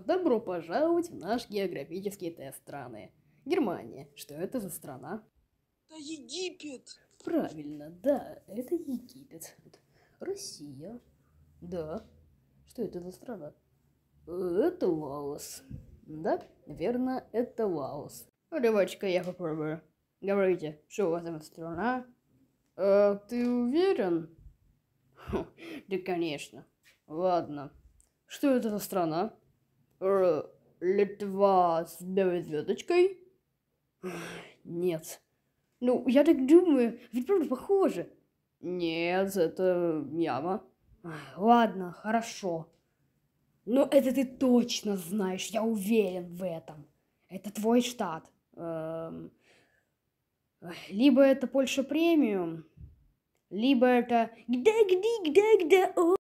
добро пожаловать в наш географический тест страны. Германия. Что это за страна? Да Египет! Правильно, да, это Египет. Россия. Да. Что это за страна? Это Лаос. Да, верно, это Лаос. Ребочка, я попробую. Говорите, что у вас там страна? А, ты уверен? Хм, да, конечно. Ладно. Что это за страна? Э, Литва с белой звездочкой? Нет. Ну, я так думаю, ведь правда похоже. Нет, это яма. Ладно, хорошо. Но это ты точно знаешь, я уверен в этом. Это твой штат. Эм... Либо это Польша премиум, либо это где, где, где, где, о.